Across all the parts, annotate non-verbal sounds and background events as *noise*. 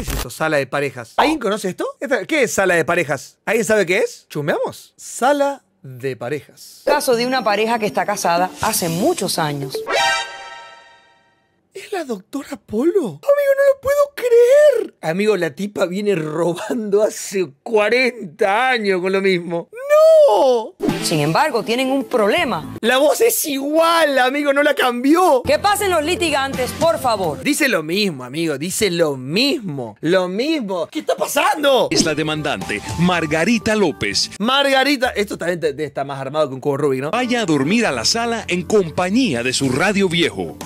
¿Qué es eso? Sala de parejas. ¿Alguien conoce esto? ¿Qué es sala de parejas? ¿Alguien sabe qué es? Chumeamos. Sala de parejas. Caso de una pareja que está casada hace muchos años. Es la doctora Polo. Amigo, no lo puedo creer. Amigo, la tipa viene robando hace 40 años con lo mismo. ¡No! Sin embargo, tienen un problema. La voz es igual, amigo, no la cambió. Que pasen los litigantes, por favor. Dice lo mismo, amigo, dice lo mismo. Lo mismo. ¿Qué está pasando? Es la demandante, Margarita López. Margarita, esto también está más armado que un cubo Rubik, ¿no? Vaya a dormir a la sala en compañía de su radio viejo.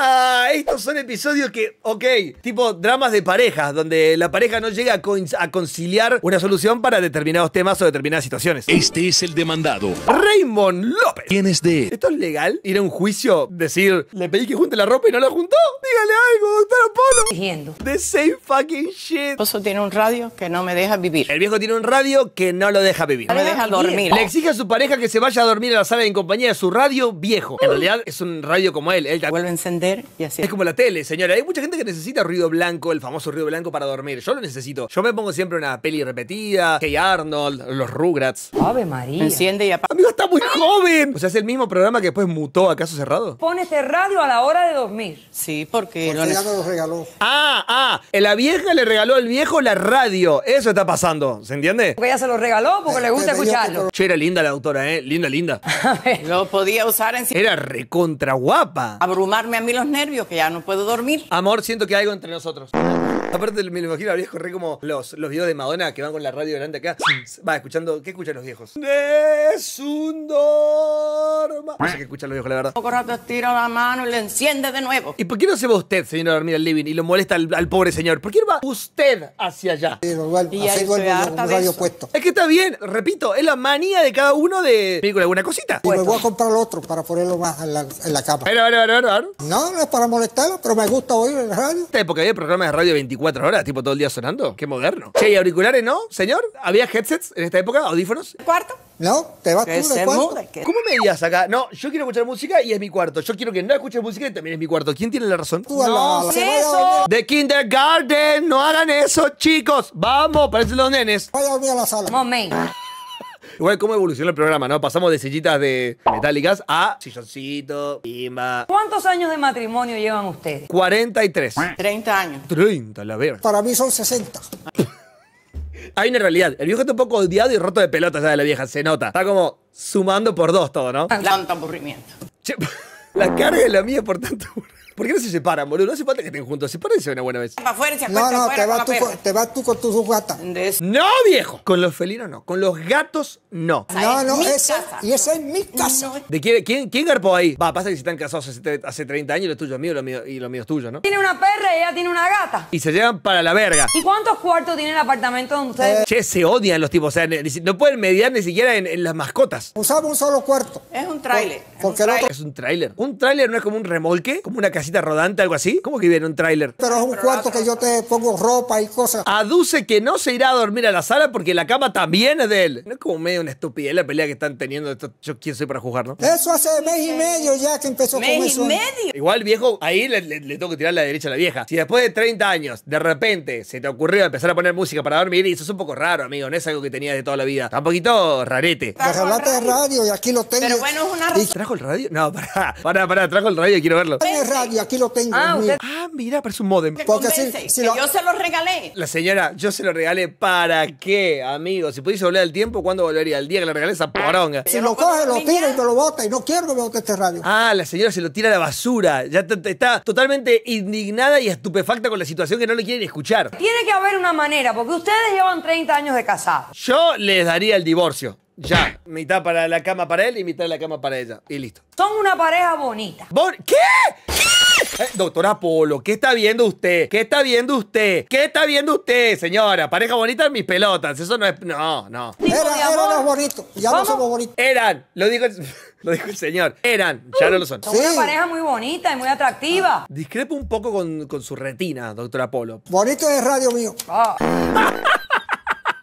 Ah, estos son episodios que, ok, tipo dramas de parejas, donde la pareja no llega a, conciliar una solución para determinados temas o determinadas situaciones. Este es el demandado. Raymond López. ¿Quién es de? ¿Esto es legal? Ir a un juicio, decir, le pedí que junte la ropa y no la juntó. Dígale algo, doctor Apolo. Siguiendo. The same fucking shit. viejo tiene un radio que no me deja vivir. El viejo tiene un radio que no lo deja vivir. No me deja dormir. Le exige a su pareja que se vaya a dormir a la sala en compañía de su radio viejo. En mm. realidad es un radio como él. Él vuelve a encender y así. Es como la tele, señora. Hay mucha gente que necesita ruido blanco, el famoso ruido blanco para dormir. Yo lo necesito. Yo me pongo siempre una peli repetida, Hey Arnold, los Rugrats. Ave María. Enciende y apaga. Amigo, está muy joven. O sea, es el mismo programa que después mutó a Caso Cerrado. Pone este radio a la hora de dormir. Sí, porque... Porque ya me lo regaló. Ah, ah. La vieja le regaló al viejo la radio. Eso está pasando, ¿se entiende? Porque ella se lo regaló porque le gusta escucharlo. Che, era linda la autora, ¿eh? Linda, linda. *laughs* lo podía usar en... Era recontra guapa. Abrumarme a mí los nervios que ya no puedo dormir. Amor, siento que hay algo entre nosotros. Aparte, me lo imagino habría viejo re como los, los videos de Madonna que van con la radio delante acá. Va, escuchando. ¿Qué escuchan los viejos? Es un dorma. No sé qué escuchan los viejos, la verdad. Poco rato tira la mano y le enciende de nuevo. ¿Y por qué no se va usted, señor, dormir al living y lo molesta al, pobre señor? ¿Por qué va usted hacia allá? Sí, normal. Y radio puesto. Es que está bien, repito, es la manía de cada uno de alguna cosita. Y me voy a comprar otro para ponerlo más en la, en cama. No, no es para molestarlo, pero me gusta oír en la radio. había programas de radio 24 4 horas, tipo todo el día sonando. Qué moderno. Che, ¿y auriculares no, señor? ¿Había headsets en esta época? ¿Audífonos? ¿Cuarto? No, te vas tú de cuarto. ¿Cómo me digas acá? No, yo quiero escuchar música y es mi cuarto. Yo quiero que no escuchen música y también es mi cuarto. ¿Quién tiene la razón? Tú no, De kindergarten, no hagan eso, chicos. Vamos, parecen los nenes. Voy a la sala. Igual, ¿cómo evolucionó el programa, no? Pasamos de sillitas de metálicas a silloncito, pimba. ¿Cuántos años de matrimonio llevan ustedes? 43. 30 años. 30, la verdad. Para mí son 60. *laughs* Hay una realidad. El viejo está un poco odiado y roto de pelotas ya de la vieja. Se nota. Está como sumando por dos todo, ¿no? Tanto aburrimiento. *laughs* la carga de la mía por tanto ¿Por qué no se separan, boludo? No se falta que estén juntos. Se Sepárense una buena vez. No, no, te vas, tú con, te vas tú con tus gatas. No, viejo. Con los felinos no. Con los gatos no. No, no, esa, y esa es mi casa. ¿De quién, quién, quién garpó ahí? Va, pasa que si están casados hace, 30 años, lo tuyo es mío, lo mío y lo mío es tuyo, ¿no? Tiene una perra y ella tiene una gata. Y se llevan para la verga. ¿Y cuántos cuartos tiene el apartamento donde ustedes? Eh. Che, se odian los tipos. O sea, no pueden mediar ni siquiera en, las mascotas. Usamos un solo cuarto. Es un tráiler. Porque qué Es un tráiler. Un tráiler no es como un remolque, como una casita rodante, algo así? ¿Cómo que viene un tráiler? Pero es un cuarto que yo te pongo ropa y cosas. Aduce que no se irá a dormir a la sala porque la cama también es de él. No es como medio una estupidez la pelea que están teniendo. Esto, yo quién soy para juzgar, ¿no? Eso hace mes y medio ya que empezó con eso. y medio? Igual, viejo, ahí le, tengo que tirar la derecha a la vieja. Si después de 30 años, de repente, se te ocurrió empezar a poner música para dormir, y eso es un poco raro, amigo. No es algo que tenía de toda la vida. Está un poquito rarete. Trajo de radio y aquí lo tengo. Pero bueno, es una... ¿Trajo el radio? No, pará, pará, pará. Trajo el radio quiero verlo. radio aquí lo tengo. Ah, ah, mira, parece un modem. Porque yo se lo regalé. La señora, yo se lo regalé. ¿Para qué, amigo? Si pudiese volver al tiempo, ¿cuándo volvería? El día que le regalé esa poronga. Si lo coge, lo tira y no lo bota. Y no quiero que me bote este radio. Ah, la señora se lo tira a la basura. Ya está totalmente indignada y estupefacta con la situación que no le quieren escuchar. Tiene que haber una manera, porque ustedes llevan 30 años de casados. Yo les daría el divorcio. Ya, mitad para la cama para él y mitad de la cama para ella. Y listo. Son una pareja bonita. ¿Qué? ¿Qué? Eh, doctor Apolo, ¿qué está viendo usted? ¿Qué está viendo usted? ¿Qué está viendo usted, señora? Pareja bonita en mis pelotas. Eso no es. No, no. eran los bonitos. Ya no somos bonitos. Eran, *laughs* lo dijo, el, señor. Eran, ya no lo son. Son una pareja muy bonita y muy atractiva. Ah, discrepo un poco con, su retina, doctor Apolo. Bonito es radio mío. Ah.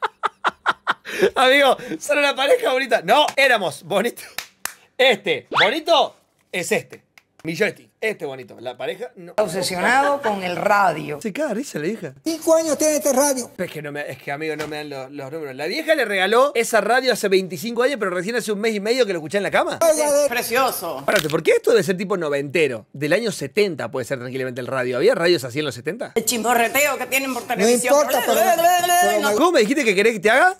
*laughs* Amigo, son una pareja bonita. No, éramos bonitos. Este, bonito es este. Mi este bonito. La pareja no. Obsesionado con el radio. Sí, claro, risa la vieja. ¿Cinco años tiene este radio? Es que, no es que amigo, no me dan los, números. La vieja le regaló esa radio hace 25 años, pero recién hace un mes y medio que lo escuché en la cama. Precioso. Espérate, ¿por qué esto debe ser tipo noventero? Del año 70 puede ser tranquilamente el radio. ¿Había radios así en los 70? El chimborreteo que tienen por televisión. No importa, ¿Cómo me dijiste que querés que te haga?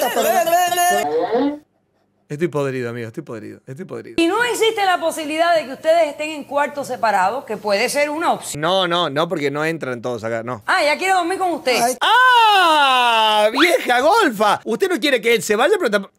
Estoy podrido, amigo, estoy podrido, estoy podrido. Y no existe la posibilidad de que ustedes estén en cuartos separados, que puede ser una opción. No, no, no, porque no entran todos acá, no. Ah, ya quiero dormir con ustedes. ¡Ah! ¡Vieja golfa! Usted no quiere que él se vaya, pero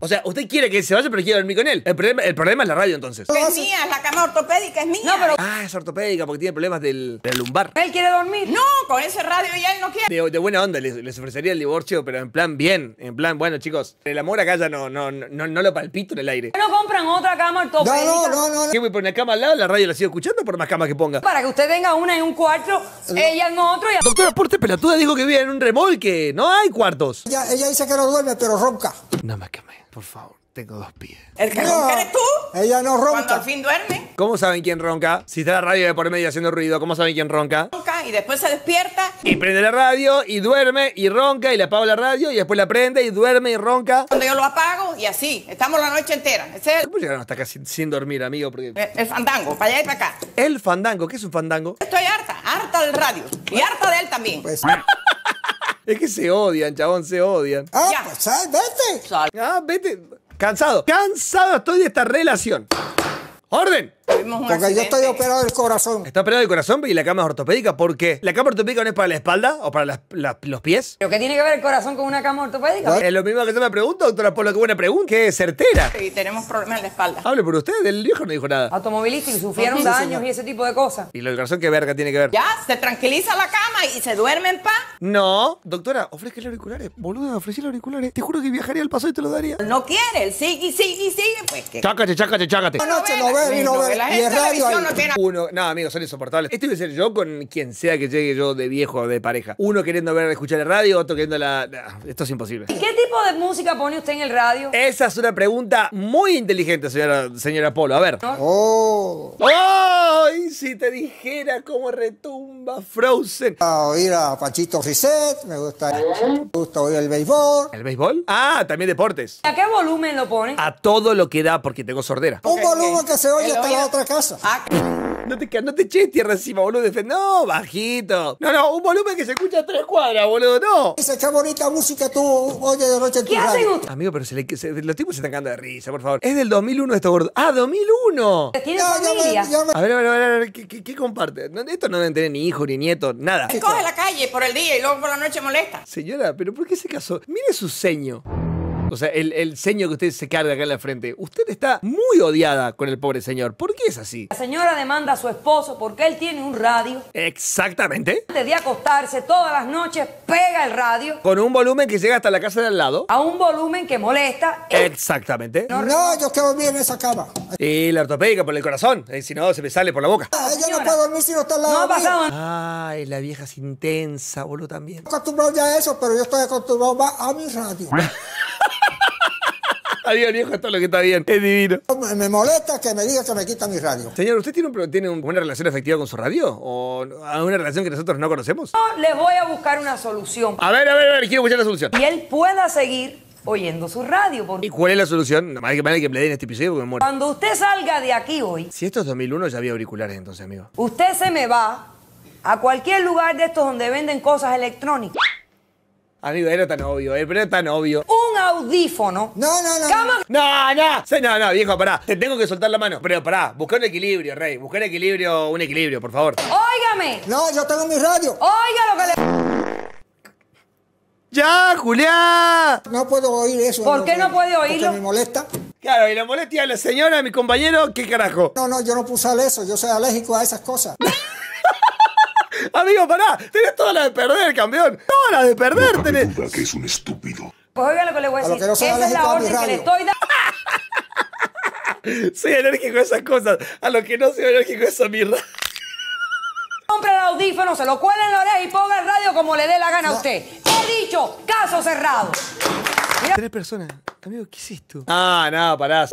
o sea, usted quiere que se vaya, pero quiere dormir con él. El problema, es la radio, entonces. Es mía, la cama ortopédica es mía. No, pero... Ah, es ortopédica porque tiene problemas del, lumbar. Él quiere dormir. No, con ese radio ya él no quiere. De, buena onda, les, ofrecería el divorcio, pero en plan bien. En plan, bueno, chicos, el amor acá ya no, no, no, no lo palpito en el aire. ¿No compran otra cama ortopédica? No, no, no. no. ¿Qué voy por una cama al lado? La radio la sigo escuchando por más camas que ponga. Para que usted tenga una en un cuarto, ella en otro. Y... Doctora Porte este Pelatuda dijo que vivía en un remolque. No hay cuartos. Ella, ella dice que no duerme, pero ronca. No me por favor, tengo dos pies. ¿El que ronca eres tú? Ella no ronca. Cuando al fin duerme. ¿Cómo saben quién ronca? Si está la radio de por medio haciendo ruido, ¿cómo saben quién ronca? Ronca y después se despierta. Y prende la radio y duerme y ronca y le apago la radio y después la prende y duerme y ronca. Cuando yo lo apago y así. Estamos la noche entera. Es el... ¿Cómo llegaron hasta acá sin, dormir, amigo? Eh, el, fandango, para allá y para acá. ¿El fandango? ¿Qué es un fandango? Estoy harta, harta del radio. Y harta de él también. Pues, ah. Es que se odian, chabón, se odian. Ah, pues, vete. Ah, vete. Cansado. Cansado estoy de esta relación. ¡Orden! porque yo estoy operado del corazón. Está operado del corazón y la cama es ortopédica. ¿Por qué? ¿La cama ortopédica no es para la espalda o para los pies? ¿Pero qué tiene que ver el corazón con una cama ortopédica? Es lo mismo que tú me pregunto doctora lo que buena pregunta. Es certera. sí, tenemos problemas en la espalda. Hable por usted. El viejo no dijo nada. Automovilista y sufrieron daños y ese tipo de cosas. ¿Y lo del corazón qué verga tiene que ver? Ya, se tranquiliza la cama y se duerme en paz. No. Doctora, los auriculares. Boluda, los auriculares. Te juro que viajaría al paso y te lo daría. No quiere. sí, sigue, sí, Pues que... Chácate, chácate, chácate. No no la televisión no tiene. Uno, no, amigos, son insoportables. Esto iba a ser yo con quien sea que llegue yo de viejo o de pareja. Uno queriendo ver, escuchar la radio, otro queriendo la. esto es imposible. ¿Y qué tipo de música pone usted en el radio? Esa es una pregunta muy inteligente, señora, señora Polo. A ver. ¡Oh! ¡Ay! si te dijera cómo retumba Frozen. A ah, oír a Pachito Risset, me gusta. Me gusta oír el béisbol. ¿El béisbol? Ah, también deportes. ¿A qué volumen lo pone? A todo lo que da porque tengo sordera. Un volumen que se oye hasta otra casa. Ah, no te, no te eches tierra encima, boludo. No, bajito. No, no, un volumen que se escucha tres cuadras, boludo. No. Esa qué bonita música tú oye de noche en tu ¿Qué Amigo, pero se le, los tipos se están cagando de risa, por favor. Es del 2001 esto, gordo. ¡Ah, 2001! Tiene familia. A ver, a ver, a ver, a ver ¿qué, comparte? No, esto no deben tener ni hijo, ni nieto, nada. Se coge la calle por el día y luego por la noche molesta. Señora, pero ¿por qué se casó? Mire su ceño o sea, el, el ceño que usted se carga acá en la frente, usted está muy odiada con el pobre señor. ¿Por qué es así? La señora demanda a su esposo porque él tiene un radio. Exactamente. Antes de acostarse todas las noches, pega el radio. Con un volumen que llega hasta la casa de al lado. A un volumen que molesta. Exactamente. No, yo quedo bien en esa cama. Y la ortopédica por el corazón, eh, si no se me sale por la boca. Ah, ella no puede dormir si no está al lado. No ha Ay, la vieja es intensa, boludo, también. Estoy acostumbrado ya a eso, pero yo estoy acostumbrado más a mi radio. *laughs* Adiós, viejo, esto es lo que está bien. Es divino. Me, molesta que me diga que me quita mi radio. Señor, ¿usted tiene, un, una relación efectiva con su radio? ¿O una relación que nosotros no conocemos? Yo les voy a buscar una solución. A ver, a ver, a ver, quiero escuchar la solución. Y él pueda seguir oyendo su radio. ¿Y cuál es la solución? Más que, que me den este episodio porque me muero. Cuando usted salga de aquí hoy... Si esto es 2001, ya había auriculares entonces, amigo. Usted se me va a cualquier lugar de estos donde venden cosas electrónicas. Amigo, era tan obvio, eh, pero era tan obvio. Un audífono. No, no, no. No, no. No, no, viejo, pará. Te tengo que soltar la mano. Pero pará, busca un equilibrio, rey. Busca un equilibrio, un equilibrio, por favor. Óigame. No, yo tengo mi radio. Oiga que le. ¡Ya, Julián! No puedo oír eso. ¿Por qué no puede porque me molesta. Claro, y la molestia de la señora, mi compañero, ¿qué carajo? No, no, yo no puse eso. Yo soy alérgico a esas cosas. *laughs* Amigo, pará, tenés toda la de perder, campeón. ¡Toda la de perder tenés. duda que es un estúpido. Pues oigan lo que le voy a decir. no Esa es la orden que le estoy dando. *laughs* Soy alérgico a esas cosas. A lo que no soy alérgico a esa mierda. Compra el audífono, se lo cuela en la oreja y ponga el radio como le dé la gana a usted. He dicho, caso cerrado. Tres personas. Amigo, ¿qué hiciste? esto? Ah, nada, no, pará.